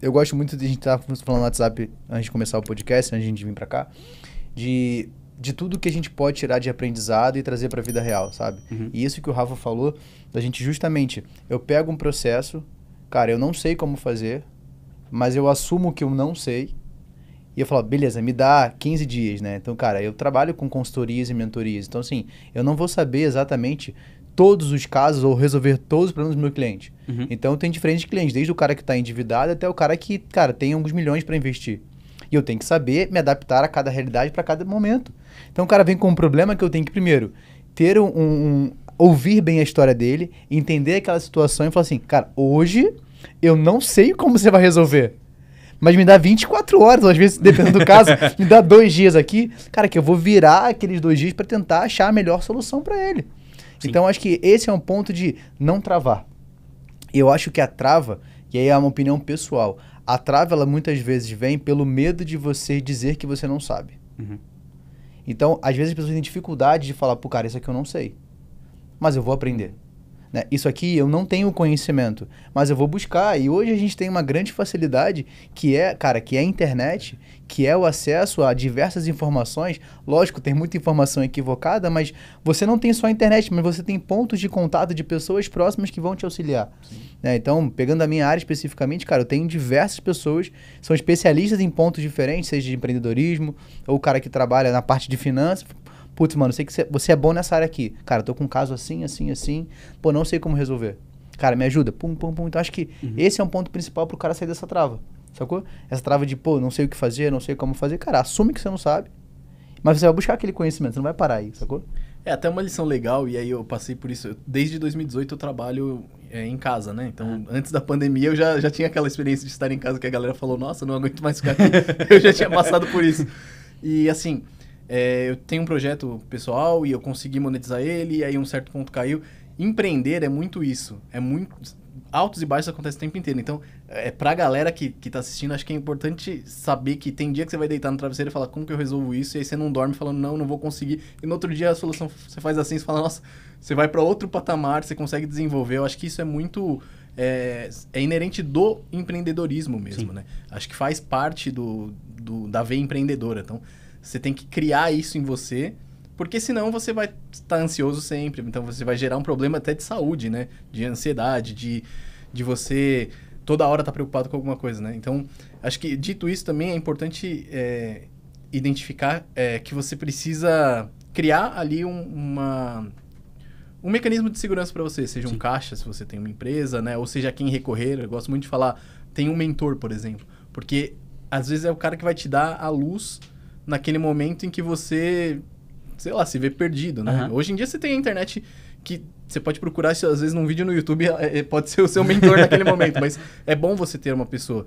eu gosto muito de a gente estar tá falando no WhatsApp antes de começar o podcast, antes de a gente vir para cá, de, de tudo que a gente pode tirar de aprendizado e trazer para a vida real, sabe? Uhum. E isso que o Rafa falou, da gente justamente, eu pego um processo, cara, eu não sei como fazer, mas eu assumo que eu não sei. E eu falo, beleza, me dá 15 dias, né? Então, cara, eu trabalho com consultorias e mentorias. Então, assim, eu não vou saber exatamente todos os casos ou resolver todos os problemas do meu cliente. Uhum. Então tem diferentes clientes, desde o cara que está endividado até o cara que, cara, tem alguns milhões para investir. E eu tenho que saber me adaptar a cada realidade para cada momento. Então o cara vem com um problema que eu tenho que primeiro ter um, um ouvir bem a história dele, entender aquela situação e falar assim, cara, hoje eu não sei como você vai resolver mas me dá 24 horas, às vezes, dependendo do caso, me dá dois dias aqui, cara, que eu vou virar aqueles dois dias para tentar achar a melhor solução para ele. Sim. Então acho que esse é um ponto de não travar. Eu acho que a trava, e aí é uma opinião pessoal, a trava ela muitas vezes vem pelo medo de você dizer que você não sabe. Uhum. Então, às vezes as pessoas têm dificuldade de falar, pô, cara, isso aqui eu não sei. Mas eu vou aprender. Né? Isso aqui eu não tenho conhecimento, mas eu vou buscar. E hoje a gente tem uma grande facilidade que é, cara, que é a internet, que é o acesso a diversas informações. Lógico, tem muita informação equivocada, mas você não tem só a internet, mas você tem pontos de contato de pessoas próximas que vão te auxiliar. Né? Então, pegando a minha área especificamente, cara, eu tenho diversas pessoas, são especialistas em pontos diferentes, seja de empreendedorismo, ou o cara que trabalha na parte de finanças, Putz, mano, sei que é, você é bom nessa área aqui. Cara, tô com um caso assim, assim, assim. Pô, não sei como resolver. Cara, me ajuda. Pum, pum, pum. Então acho que uhum. esse é um ponto principal pro cara sair dessa trava. Sacou? Essa trava de, pô, não sei o que fazer, não sei como fazer. Cara, assume que você não sabe. Mas você vai buscar aquele conhecimento, você não vai parar aí, sacou? É até uma lição legal, e aí eu passei por isso. Desde 2018 eu trabalho é, em casa, né? Então, ah. antes da pandemia eu já, já tinha aquela experiência de estar em casa que a galera falou: Nossa, não aguento mais ficar aqui. eu já tinha passado por isso. E assim, é, eu tenho um projeto pessoal e eu consegui monetizar ele, e aí um certo ponto caiu. Empreender é muito isso. É muito. Altos e baixos acontecem o tempo inteiro. Então, é pra galera que, que tá assistindo, acho que é importante saber que tem dia que você vai deitar no travesseiro e falar, como que eu resolvo isso? E aí você não dorme falando, não, não vou conseguir. E no outro dia a solução, você faz assim, você fala, nossa, você vai para outro patamar, você consegue desenvolver. Eu acho que isso é muito. É, é, inerente do empreendedorismo mesmo, Sim. né? Acho que faz parte do, do da veia empreendedora. Então, você tem que criar isso em você, porque senão você vai estar ansioso sempre. Então você vai gerar um problema até de saúde, né? De ansiedade, de, de você toda hora estar tá preocupado com alguma coisa, né? Então, acho que dito isso também é importante é, identificar é, que você precisa criar ali um, uma um mecanismo de segurança para você, seja Sim. um caixa, se você tem uma empresa, né? Ou seja, quem recorrer. Eu gosto muito de falar, tem um mentor, por exemplo. Porque às vezes é o cara que vai te dar a luz naquele momento em que você, sei lá, se vê perdido, né? Uhum. Hoje em dia você tem a internet que você pode procurar, às vezes, num vídeo no YouTube, é, é, pode ser o seu mentor naquele momento, mas é bom você ter uma pessoa.